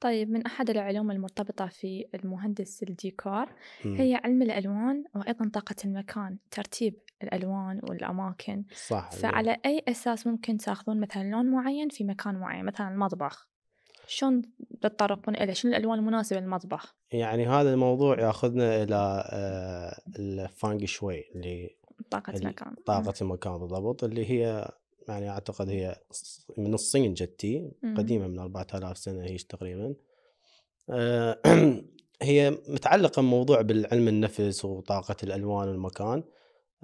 طيب من أحد العلوم المرتبطة في المهندس الديكور هي علم الألوان وأيضا طاقة المكان ترتيب الألوان والأماكن صح فعلى أي, أي أساس ممكن تاخذون مثلا لون معين في مكان معين مثلا المطبخ شلون تتطرقون إلى شنو الألوان المناسبة للمطبخ يعني هذا الموضوع ياخذنا إلى آه، الفانج شوي اللي طاقة المكان طاقة المكان بالضبط اللي هي يعني اعتقد هي من الصين جتي قديمه من 4000 سنه هيش تقريبا آه، هي متعلقه بموضوع بالعلم النفس وطاقه الالوان والمكان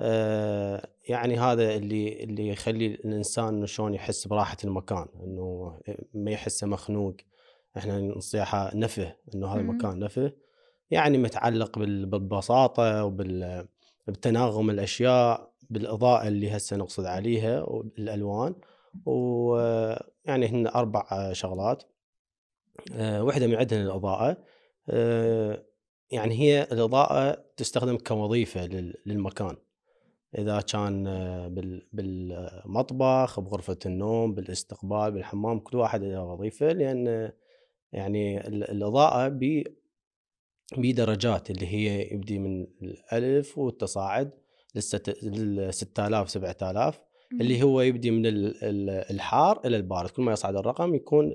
آه، يعني هذا اللي اللي يخلي الانسان شلون يحس براحه المكان انه ما يحسه مخنوق احنا نصيحه نفه انه هذا المكان نفه يعني متعلق بالبساطه وبالتناغم الاشياء بالاضاءه اللي هسه نقصد عليها والالوان ويعني هن اربع شغلات آه، وحدة من عندهن الاضاءه آه، يعني هي الاضاءه تستخدم كوظيفه للمكان اذا كان آه، بالمطبخ بغرفه النوم بالاستقبال بالحمام كل واحد له وظيفه لان يعني الاضاءه بدرجات اللي هي يبدي من الالف والتصاعد لسه لل 6000 7000 اللي هو يبدي من الحار الى البارد كل ما يصعد الرقم يكون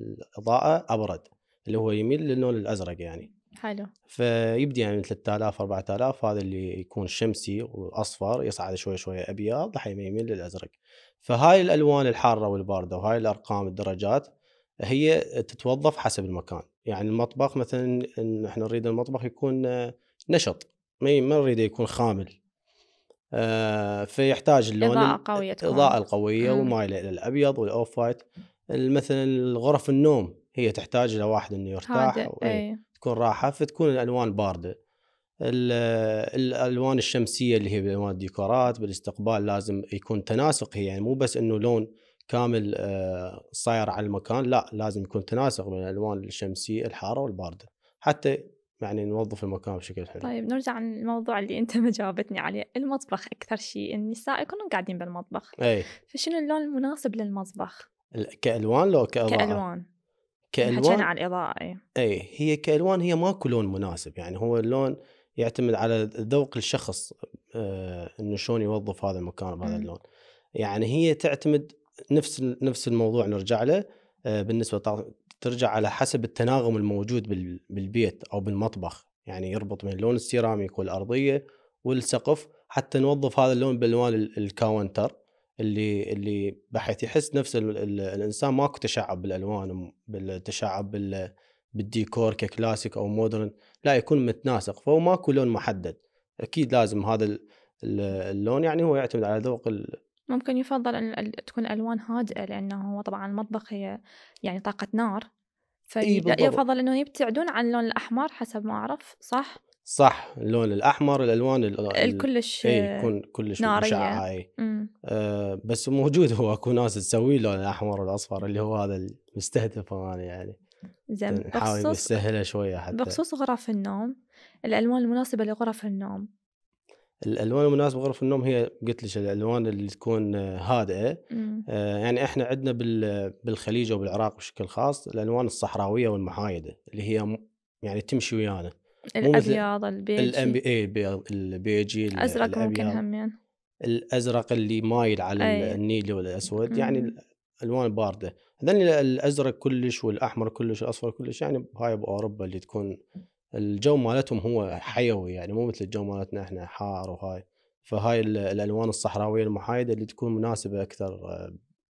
الاضاءه ابرد اللي هو يميل للون الازرق يعني حلو فيبدي يعني من 3000 4000 هذا اللي يكون شمسي واصفر يصعد شوي شوي ابيض لحين يميل للازرق فهاي الالوان الحاره والبارده وهاي الارقام الدرجات هي تتوظف حسب المكان يعني المطبخ مثلا احنا نريد المطبخ يكون نشط ما نريده يكون خامل آه، فيحتاج اللون إضاءة قوية تكون. إضاءة القوية ومايلة إلى الأبيض والأوف وايت مثلا غرف النوم هي تحتاج لواحد إنه يرتاح أي. إيه. تكون راحة فتكون الألوان باردة الالوان الشمسيه اللي هي بالوان الديكورات بالاستقبال لازم يكون تناسق هي يعني مو بس انه لون كامل آه، صاير على المكان لا لازم يكون تناسق بين الالوان الشمسيه الحاره والبارده حتى يعني نوظف المكان بشكل حلو طيب نرجع للموضوع اللي انت ما جاوبتني عليه المطبخ اكثر شيء النساء يكونون قاعدين بالمطبخ اي فشنو اللون المناسب للمطبخ كالوان لو كاضاءه كالوان كالوان حكينا على الاضاءه اي اي هي كالوان هي ماكو لون مناسب يعني هو اللون يعتمد على ذوق الشخص آه انه شلون يوظف هذا المكان بهذا اللون يعني هي تعتمد نفس نفس الموضوع نرجع له آه بالنسبه ترجع على حسب التناغم الموجود بالبيت او بالمطبخ يعني يربط بين لون السيراميك والارضيه والسقف حتى نوظف هذا اللون بالوان الكاونتر اللي اللي بحيث يحس نفس الانسان ماكو تشعب بالالوان بالتشعب بالديكور ككلاسيك او مودرن لا يكون متناسق فهو ماكو لون محدد اكيد لازم هذا اللون يعني هو يعتمد على ذوق ممكن يفضل أن تكون الألوان هادئة لأنه هو طبعا المطبخ هي يعني طاقة نار فيفضل أنه يبتعدون عن اللون الأحمر حسب ما أعرف صح؟ صح اللون الاحمر الالوان الكلش اي يكون كلش ناريه اي آه بس موجود هو اكو ناس تسوي اللون الاحمر والاصفر اللي هو هذا المستهدف انا يعني زين نحاول شويه حتى بخصوص غرف النوم الالوان المناسبه لغرف النوم الالوان المناسبه غرف النوم هي قلت لك الالوان اللي تكون آه، هادئه مم. آه، يعني احنا عندنا بالخليج او بالعراق بشكل خاص الالوان الصحراويه والمحايده اللي هي يعني تمشي ويانا الابيض البيجي إيه، البيجي الازرق الأبيض. ممكن همين يعني. الازرق اللي مايل على أي. النيلي والاسود يعني الالوان بارده الازرق كلش والاحمر كلش والاصفر كلش يعني هاي باوروبا اللي تكون الجو مالتهم هو حيوي يعني مو مثل الجو مالتنا احنا حار وهاي فهاي الالوان الصحراويه المحايده اللي تكون مناسبه اكثر آه،